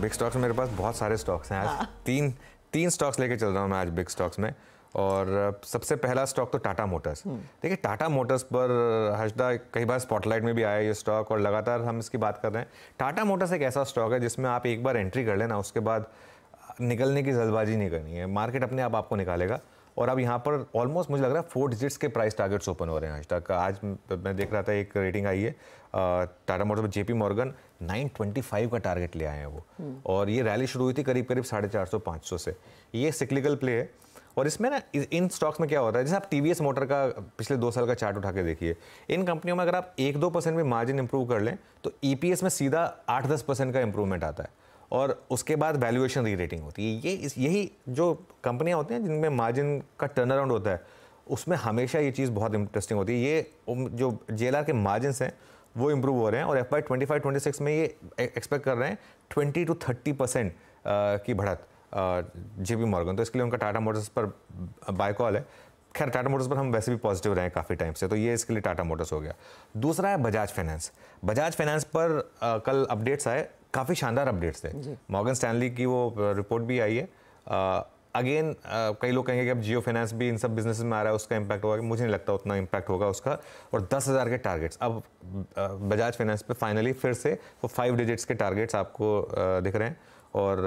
Big stocks में मेरे पास बहुत सारे स्टॉक्स हैं आज हाँ। तीन तीन स्टॉक्स लेके चल रहा हूँ मैं आज बिग स्टॉक्स में और सबसे पहला स्टॉक तो टाटा मोटर्स हम्म। देखिए टाटा मोटर्स पर हर्षदा कई बार स्पॉटलाइट में भी आया ये स्टॉक और लगातार हम इसकी बात कर रहे हैं टाटा मोटर्स एक ऐसा स्टॉक है जिसमें आप एक बार एंट्री कर लेना उसके बाद निकलने की जल्दबाजी नहीं करनी है मार्केट अपने आप आपको निकालेगा और अब यहाँ पर ऑलमोस्ट मुझे लग रहा है फोर डिजिट्स के प्राइस टारगेट्स ओपन हो रहे हैं आज तक आज मैं देख रहा था एक रेटिंग आई है Tata motor J JP Morgan 925 का टारगेट ले आए हैं वो हम्म। और ये रैली शुरू हुई थी करीब करीब साढ़े चार सौ पाँच सौ से ये सिक्लिकल प्ले है और इसमें ना इन स्टॉक्स में क्या होता है जैसे आप टी मोटर का पिछले दो साल का चार्ट उठा के देखिए इन कंपनियों में अगर आप एक दो परसेंट भी मार्जिन इंप्रूव कर लें तो ई e में सीधा आठ दस परसेंट का इंप्रूवमेंट आता है और उसके बाद वैल्यूएशन री रेटिंग होती है ये इस यही जो कंपनियाँ होती हैं जिनमें मार्जिन का टर्न अराउंड होता है उसमें हमेशा ये चीज़ बहुत इंटरेस्टिंग होती है ये जो जे के मार्जिन हैं वो इम्प्रूव हो रहे हैं और F Y twenty five twenty six में ये एक्सपेक्ट e, कर रहे हैं ट्वेंटी टू थर्टी परसेंट की बढ़त जे बी मॉर्गन तो इसके लिए उनका टाटा मोटर्स पर बायकॉल है खैर टाटा मोटर्स पर हम वैसे भी पॉजिटिव रहे हैं काफ़ी टाइम से तो ये इसके लिए टाटा मोटर्स हो गया दूसरा है बजाज फाइनेंस बजाज फाइनेंस पर आ, कल अपडेट्स आए काफ़ी शानदार अपडेट्स थे मॉर्गन स्टैनली की वो रिपोर्ट भी आई है अगेन कई लोग कहेंगे कि अब जियो फाइनेंस भी इन सब बिजनेस में आ रहा है उसका इम्पैक्ट होगा मुझे नहीं लगता उतना इम्पैक्ट होगा उसका और दस हज़ार के टारगेट्स अब बजाज फाइनेंस पे फाइनली फिर से वो फाइव डिजिट्स के टारगेट्स आपको दिख रहे हैं और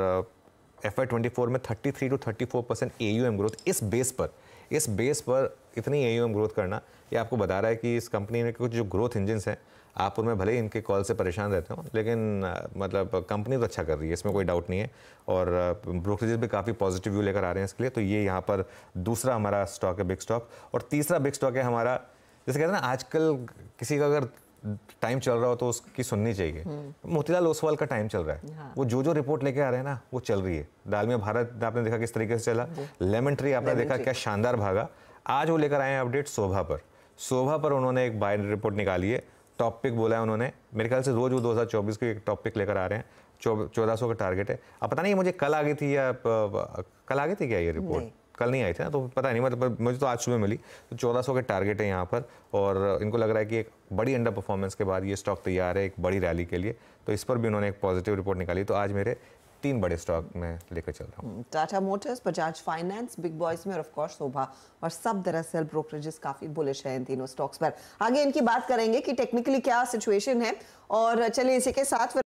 एफ आई ट्वेंटी फोर में thirty three to thirty four percent A U M growth इस बेस पर इस बेस पर इतनी एम ग्रोथ करना ये आपको बता रहा है कि इस कंपनी में कुछ जो ग्रोथ इंजन्स हैं आप उनमें भले ही इनके कॉल से परेशान रहते हो लेकिन मतलब कंपनी तो अच्छा कर रही है इसमें कोई डाउट नहीं है और ब्रोकरेजेस भी काफ़ी पॉजिटिव व्यू लेकर आ रहे हैं इसके लिए तो ये यहाँ पर दूसरा हमारा स्टॉक है बिग स्टॉक और तीसरा बिग स्टॉक है हमारा जैसे कहते हैं ना आजकल किसी का अगर टाइम चल रहा हो तो उसकी सुननी चाहिए हम्म। मोतीलाल ओसवाल का टाइम चल रहा है हाँ। वो जो जो रिपोर्ट लेके आ रहे हैं ना वो चल रही है दाल में भारत आपने देखा किस तरीके से चला लेमन ट्री आपने देखा क्या शानदार भागा आज वो लेकर आए हैं अपडेट शोभा पर शोभा पर उन्होंने एक बाय रिपोर्ट निकाली है टॉपिक बोला है उन्होंने मेरे ख्याल से रोज वो दो हज़ार एक टॉपिक लेकर आ रहे हैं चौदह सौ का टारगेट है अब पता नहीं मुझे कल आ गई थी या कल आ गई थी क्या ये रिपोर्ट कल नहीं आई थी ना तो पता नहीं मतलब मुझे तो आज सुबह मिली तो चौदह के टारगेट है यहाँ पर और इनको लग रहा है कि एक बड़ी अंडर परफॉर्मेंस के बाद ये स्टॉक तैयार है एक बड़ी रैली के लिए तो इस पर भी उन्होंने एक पॉजिटिव रिपोर्ट निकाली तो आज मेरे तीन बड़े स्टॉक में लेकर चल रहा हूँ हम्म, Tata motors Bajaj finance big boys में और ऑफकोर्स शोभा और सब दरअसल ब्रोकरेजेस काफ़ी बुलिश हैं इन तीनों स्टॉक्स पर आगे इनकी बात करेंगे कि टेक्निकली क्या सिचुएशन है और चलिए इसी के साथ